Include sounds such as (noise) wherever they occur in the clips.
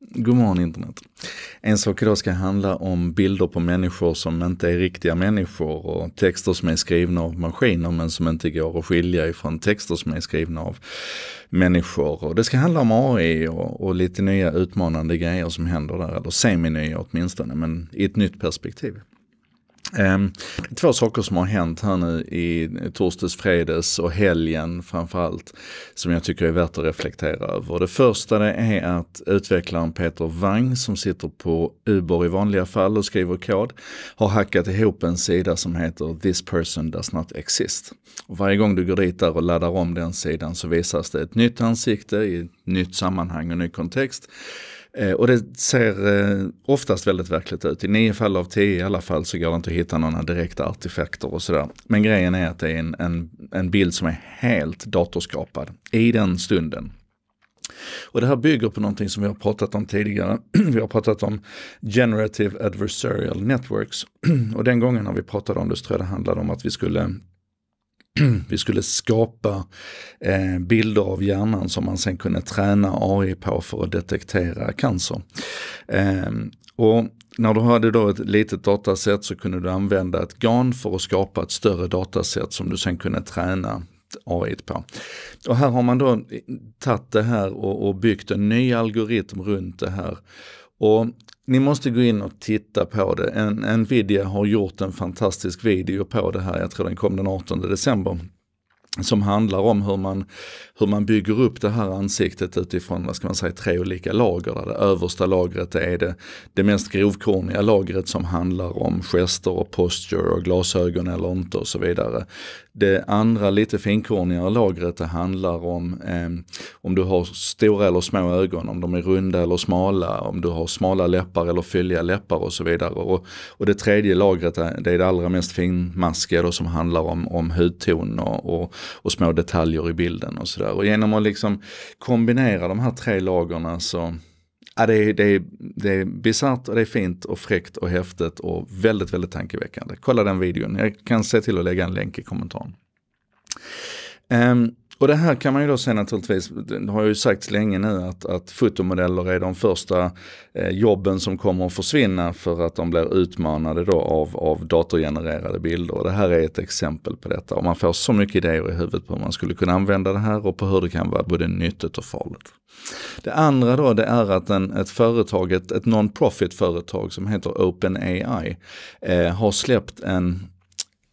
Godmorgon internet. En sak idag ska handla om bilder på människor som inte är riktiga människor och texter som är skrivna av maskiner men som inte går att skilja ifrån texter som är skrivna av människor. Och det ska handla om AI och, och lite nya utmanande grejer som händer där, eller seminya åtminstone, men i ett nytt perspektiv. Ehm, två saker som har hänt här nu i torsdags, fredags och helgen framförallt som jag tycker är värt att reflektera över. Det första det är att utvecklaren Peter Wang som sitter på Uber i vanliga fall och skriver kod har hackat ihop en sida som heter This person does not exist. Och varje gång du går dit där och laddar om den sidan så visas det ett nytt ansikte i ett nytt sammanhang och ny kontext. Eh, och det ser eh, oftast väldigt verkligt ut. I nio fall av tio i alla fall så går det inte att hitta några direkta artefakter och sådär. Men grejen är att det är en, en, en bild som är helt datorskapad i den stunden. Och det här bygger på någonting som vi har pratat om tidigare. (clears throat) vi har pratat om generative adversarial networks. (clears throat) och den gången när vi pratade om det så tror jag det handlade om att vi skulle (clears throat) vi skulle skapa eh, bilder av hjärnan som man sen kunde träna AI på för att detektera cancer. Eh, och när du hade då ett litet datasätt så kunde du använda ett GAN för att skapa ett större datasätt som du sen kunde träna AI på. Och här har man då tagit det här och, och byggt en ny algoritm runt det här och ni måste gå in och titta på det. En, Nvidia har gjort en fantastisk video på det här. Jag tror den kom den 18 december som handlar om hur man, hur man bygger upp det här ansiktet utifrån, vad ska man säga, tre olika lager. Där det översta lagret är det, det mest grovkorniga lagret som handlar om gester och posture och glasögon eller inte och så vidare. Det andra lite finkornigare lagret det handlar om eh, om du har stora eller små ögon, om de är runda eller smala, om du har smala läppar eller fylliga läppar och så vidare. Och, och det tredje lagret det, är det allra mest finmaskiga då, som handlar om, om hudton och, och och små detaljer i bilden och sådär. Och genom att liksom kombinera de här tre lagren så Ja, det är, det, är, det är bisarrt och det är fint och fräckt och häftigt och väldigt, väldigt tankeväckande. Kolla den videon, jag kan se till att lägga en länk i kommentaren. Um, och det här kan man ju då se naturligtvis, det har ju sagts länge nu att, att fotomodeller är de första eh, jobben som kommer att försvinna för att de blir utmanade då av, av datorgenererade bilder. Och det här är ett exempel på detta och man får så mycket idéer i huvudet på hur man skulle kunna använda det här och på hur det kan vara både nyttigt och farligt. Det andra då det är att en, ett företag, ett, ett non-profit företag som heter OpenAI eh, har släppt en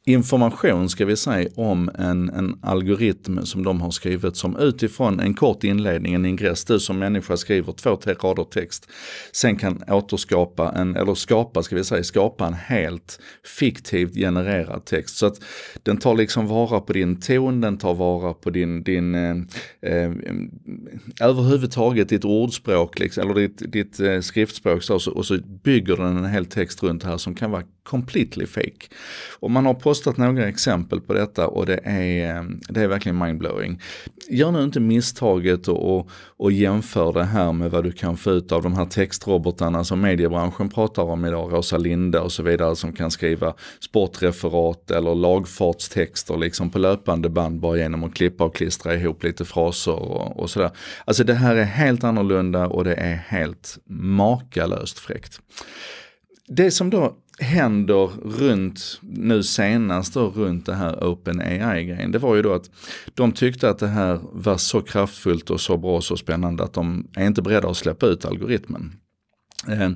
information ska vi säga om en, en algoritm som de har skrivit som utifrån en kort inledning, en ingress, du som människa skriver två, tre rader text, sen kan återskapa en, eller skapa, ska vi säga, skapa en helt fiktivt genererad text. Så att den tar liksom vara på din ton, den tar vara på din, din eh, eh, överhuvudtaget ditt ordspråk, liksom, eller ditt, ditt eh, skriftspråk, så, och så bygger den en hel text runt här som kan vara completely fake. Och man har på postat några exempel på detta och det är, ehm, det är verkligen mindblowing. Gör nu inte misstaget och, och, och jämför det här med vad du kan få ut av de här textrobotarna som mediebranschen pratar om idag, Rosa Linda och så vidare som kan skriva sportreferat eller lagfartstexter liksom på löpande band bara genom att klippa och klistra ihop lite fraser och, och sådär. Alltså det här är helt annorlunda och det är helt makalöst fräckt. Det som då händer runt, nu senast då runt det här OpenAI-grejen, det var ju då att de tyckte att det här var så kraftfullt och så bra och så spännande att de är inte beredda att släppa ut algoritmen. Eh,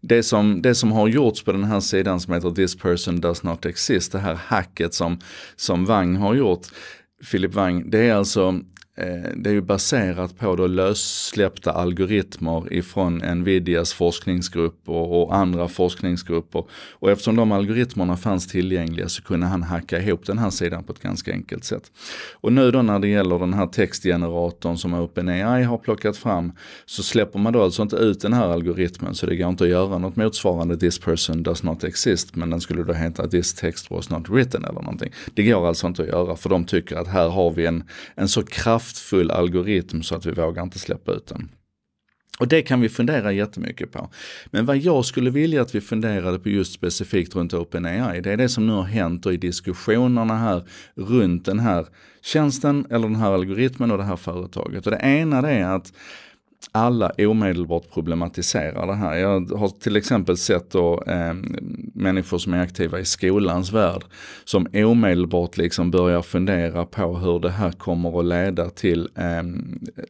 det som, det som har gjorts på den här sidan som heter This person does not exist, det här hacket som, som Wang har gjort, Philip Wang, det är alltså Eh, det är ju baserat på då lössläppta algoritmer ifrån Nvidias forskningsgrupp och, och, andra forskningsgrupper. Och eftersom de algoritmerna fanns tillgängliga så kunde han hacka ihop den här sidan på ett ganska enkelt sätt. Och nu då när det gäller den här textgeneratorn som OpenAI har plockat fram så släpper man då alltså inte ut den här algoritmen så det går inte att göra något motsvarande this person does not exist men den skulle då heta this text was not written eller någonting. Det går alltså inte att göra för de tycker att här har vi en, en så kraftig kraftfull algoritm så att vi vågar inte släppa ut den. Och det kan vi fundera jättemycket på. Men vad jag skulle vilja att vi funderade på just specifikt runt OpenAI, det är det som nu har hänt och i diskussionerna här runt den här tjänsten eller den här algoritmen och det här företaget. Och det ena det är att alla omedelbart problematiserar det här. Jag har till exempel sett då, eh, människor som är aktiva i skolans värld som omedelbart liksom börjar fundera på hur det här kommer att leda till eh,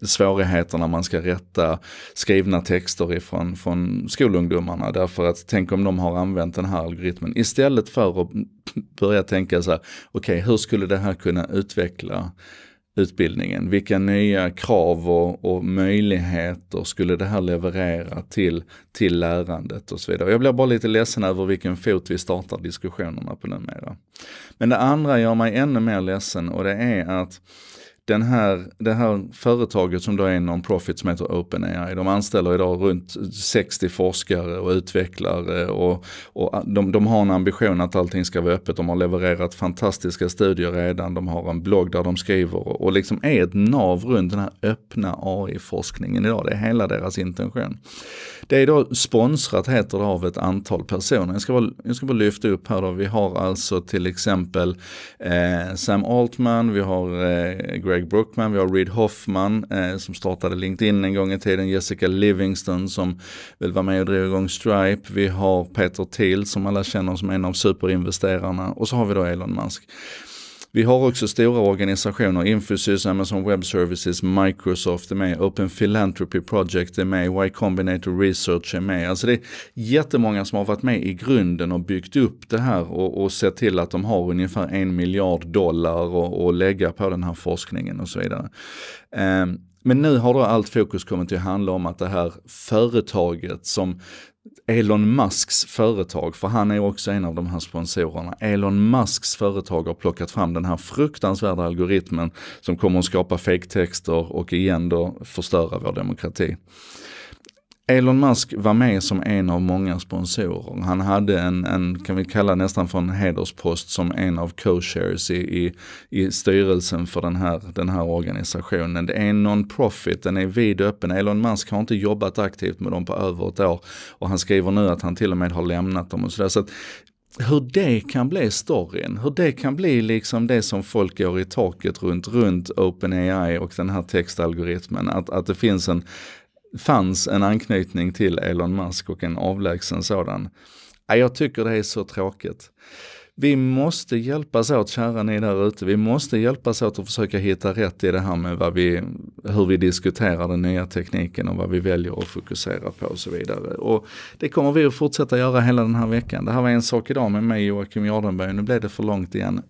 svårigheter när man ska rätta skrivna texter ifrån från skolungdomarna. Därför att tänk om de har använt den här algoritmen istället för att börja tänka så här, okej okay, hur skulle det här kunna utveckla utbildningen? Vilka nya krav och, och, möjligheter skulle det här leverera till, till lärandet och så vidare. Jag blir bara lite ledsen över vilken fot vi startar diskussionerna på numera. Men det andra gör mig ännu mer ledsen och det är att den här, det här företaget som då är en non-profit som heter OpenAI, de anställer idag runt 60 forskare och utvecklare och, och de, de, har en ambition att allting ska vara öppet. De har levererat fantastiska studier redan, de har en blogg där de skriver och liksom är ett nav runt den här öppna AI-forskningen idag. Det är hela deras intention. Det är då sponsrat heter det av ett antal personer. Jag ska bara, jag ska bara lyfta upp här då, vi har alltså till exempel eh, Sam Altman, vi har eh, Greg Brookman, vi har Reid Hoffman eh, som startade LinkedIn en gång i tiden, Jessica Livingston som vill vara med och driva igång Stripe, vi har Peter Thiel som alla känner som en av superinvesterarna och så har vi då Elon Musk. Vi har också stora organisationer, Infosys, Amazon Web Services, Microsoft är med, Open Philanthropy Project är med, Y Combinator Research är med. Alltså det är jättemånga som har varit med i grunden och byggt upp det här och, och sett till att de har ungefär en miljard dollar att lägga på den här forskningen och så vidare. Um, men nu har då allt fokus kommit att handla om att det här företaget som Elon Musks företag, för han är också en av de här sponsorerna. Elon Musks företag har plockat fram den här fruktansvärda algoritmen som kommer att skapa fejktexter och igen då förstöra vår demokrati. Elon Musk var med som en av många sponsorer. Han hade en, en kan vi kalla nästan för en hederspost som en av co-shares i, i, i styrelsen för den här, den här organisationen. Det är en non-profit, den är vidöppen. Elon Musk har inte jobbat aktivt med dem på över ett år och han skriver nu att han till och med har lämnat dem och sådär. Så att, hur det kan bli storyn, hur det kan bli liksom det som folk går i taket runt, runt OpenAI och den här textalgoritmen. Att, att det finns en fanns en anknytning till Elon Musk och en avlägsen sådan. Jag tycker det är så tråkigt. Vi måste hjälpas åt, kära ni där ute. Vi måste hjälpas åt att försöka hitta rätt i det här med vad vi, hur vi diskuterar den nya tekniken och vad vi väljer att fokusera på och så vidare. Och det kommer vi att fortsätta göra hela den här veckan. Det här var en sak idag med mig Joakim Jardenberg. Nu blev det för långt igen.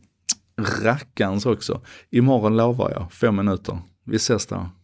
Rackarns också. Imorgon lovar jag, fem minuter. Vi ses då.